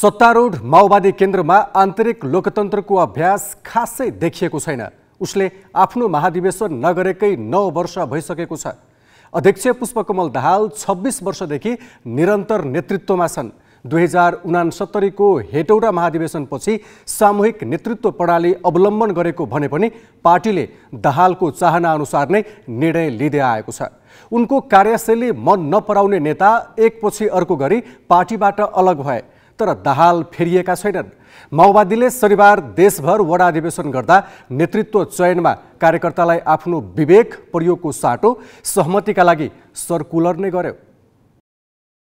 सत्तारूढ माओवादी केन्द्रमा आन्तरिक लोकतन्त्रको अभ्यास खासै देखिएको छैन उसले आफ्नो महाधिवेशन नगरेकै नौ वर्ष भइसकेको छ अध्यक्ष पुष्पकमल दाहाल छब्बिस वर्षदेखि निरन्तर नेतृत्वमा छन् दुई हजार उनासत्तरीको हेटौडा महाधिवेशनपछि सामूहिक नेतृत्व प्रणाली अवलम्बन गरेको भने पनि पार्टीले दाहालको चाहना अनुसार नै निर्णय लिँदै आएको छ उनको कार्यशैली मन नपराउने नेता एकपछि अर्को गरी पार्टीबाट अलग भए तर दाहाल फेरिएका छैनन् माओवादीले शनिबार देशभर वडा अधिवेशन गर्दा नेतृत्व चयनमा कार्यकर्तालाई आफ्नो विवेक प्रयोगको साटो सहमतिका लागि सर्कुलर नै गर्यो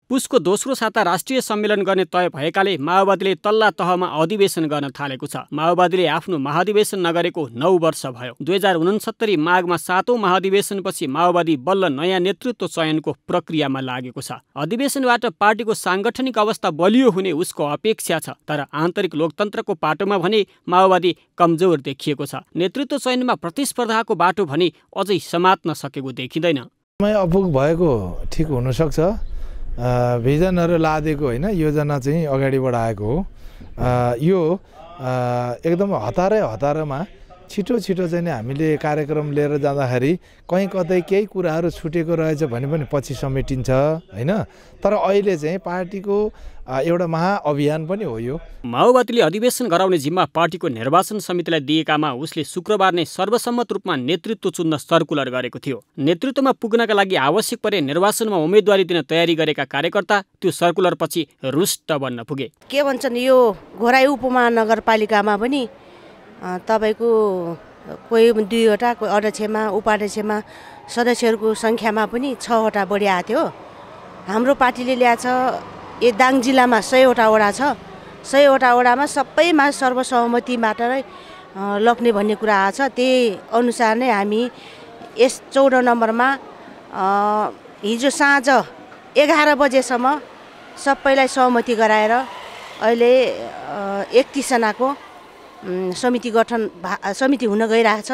पुसको दोस्रो साता राष्ट्रिय सम्मेलन गर्ने तय भएकाले माओवादीले तल्ला तहमा अधिवेशन गर्न थालेको छ माओवादीले आफ्नो महाधिवेशन नगरेको नौ वर्ष भयो दुई हजार उनसत्तरी माघमा सातौँ महाधिवेशनपछि माओवादी बल्ल नयाँ नेतृत्व चयनको प्रक्रियामा लागेको छ अधिवेशनबाट पार्टीको साङ्गठनिक अवस्था बलियो हुने उसको अपेक्षा छ तर आन्तरिक लोकतन्त्रको पाटोमा भने माओवादी कमजोर देखिएको छ नेतृत्व चयनमा प्रतिस्पर्धाको बाटो भने अझै समात्न सकेको देखिँदैन अपुग भएको ठिक हुनसक्छ भिजनहरू लादिएको होइन योजना चाहिँ अगाडि बढाएको हो यो एकदम हतारै हतारमा छिटो छिटो चाहिँ हामीले कार्यक्रम लिएर जाँदाखेरि कहीँ कतै केही कुराहरू छुटेको रहेछ भने पनि पछि समेटिन्छ होइन तर अहिले चाहिँ पार्टीको एउटा महाअभियान पनि हो यो माओवादीले अधिवेशन गराउने जिम्मा पार्टीको निर्वाचन समितिलाई दिएकामा उसले शुक्रबार नै सर्वसम्मत रूपमा नेतृत्व चुन्न सर्कुलर गरेको थियो नेतृत्वमा पुग्नका लागि आवश्यक परे निर्वाचनमा उम्मेदवारी दिन तयारी गरेका कार्यकर्ता त्यो सर्कुलर पछि रुष्ट बन्न पुगे के भन्छन् यो घोराई उपमहानगरपालिकामा पनि तपाईँको कोही दुईवटा कोही अध्यक्षमा उपाध्यक्षमा सदस्यहरूको सङ्ख्यामा पनि छवटा बढी आएको थियो हाम्रो पार्टीले ल्याएको छ ए दाङ जिल्लामा सयवटा वडा छ सयवटा वडामा सबैमा सर्वसहमतिबाट नै लग्ने भन्ने कुरा आएको छ त्यही अनुसार नै हामी यस चौध नम्बरमा हिजो साँझ एघार बजेसम्म सबैलाई सहमति गराएर अहिले एकतिसजनाको समिति गठन समिति हुन गइरहेछ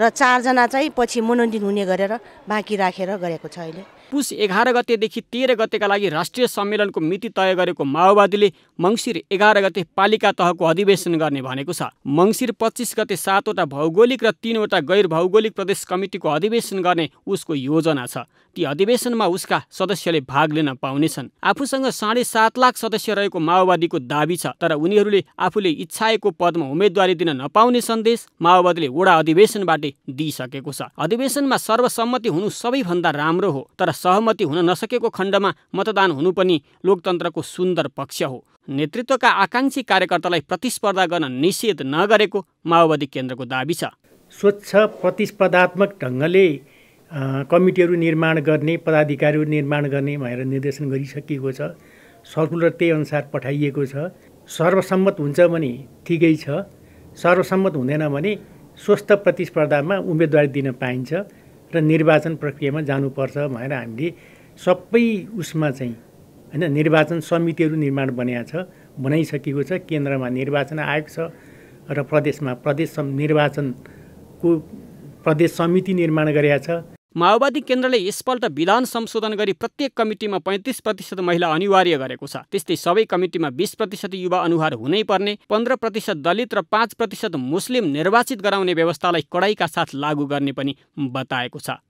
र चारजना चाहिँ पछि मनोनित हुने गरेर बाँकी राखेर गरेको छ अहिले पुस एघार गतेदेखि तेह्र गतेका लागि राष्ट्रिय सम्मेलनको मिति तय गरेको माओवादीले मङ्सिर एघार गते पालिका तहको अधिवेशन गर्ने भनेको छ मङ्सिर पच्चिस गते सातवटा भौगोलिक र तिनवटा गैर भौगोलिक प्रदेश कमिटिको अधिवेशन गर्ने उसको योजना छ ती अधिवेशनमा उसका सदस्यले भाग लिन पाउनेछन् आफूसँग साढे सात लाख सदस्य रहेको माओवादीको दावी छ तर उनीहरूले आफूले इच्छाएको पदमा उम्मेद्वारी दिन नपाउने सन्देश माओवादीले वडा अधिवेशनबाट दिइसकेको छ अधिवेशनमा सर्वसम्मति हुनु सबैभन्दा राम्रो हो तर सहमति हुन नसकेको खण्डमा मतदान हुनु पनि लोकतन्त्रको सुन्दर पक्ष हो नेतृत्वका आकाङ्क्षी कार्यकर्तालाई प्रतिस्पर्धा गर्न निषेध नगरेको माओवादी केन्द्रको दावी छ स्वच्छ प्रतिस्पर्धात्मक ढङ्गले कमिटीहरू निर्माण गर्ने पदाधिकारीहरू निर्माण गर्ने भनेर निर्देशन गरिसकिएको छ सर्कुलर त्यही अनुसार पठाइएको छ सर्वसम्मत हुन्छ भने ठिकै छ सर्वसम्मत हुँदैन भने स्वस्थ प्रतिस्पर्धामा उम्मेदवारी दिन पाइन्छ र निर्वाचन प्रक्रियामा जानुपर्छ भनेर हामीले सबै उसमा चाहिँ होइन निर्वाचन समितिहरू निर्माण बनाएको छ बनाइसकेको छ केन्द्रमा निर्वाचन आयोग छ र प्रदेशमा प्रदेश निर्वाचनको प्रदेश समिति निर्माण गरेका छ माओवादी केन्द्रले यसपल्ट विधान संशोधन गरी प्रत्येक कमिटीमा पैँतिस प्रतिशत महिला अनिवार्य गरेको छ त्यस्तै सबै कमिटीमा बिस प्रतिशत युवा अनुहार हुनै पर्ने पन्ध्र प्रतिशत दलित र पाँच प्रतिशत मुस्लिम निर्वाचित गराउने व्यवस्थालाई कडाइका साथ लागू गर्ने पनि बताएको छ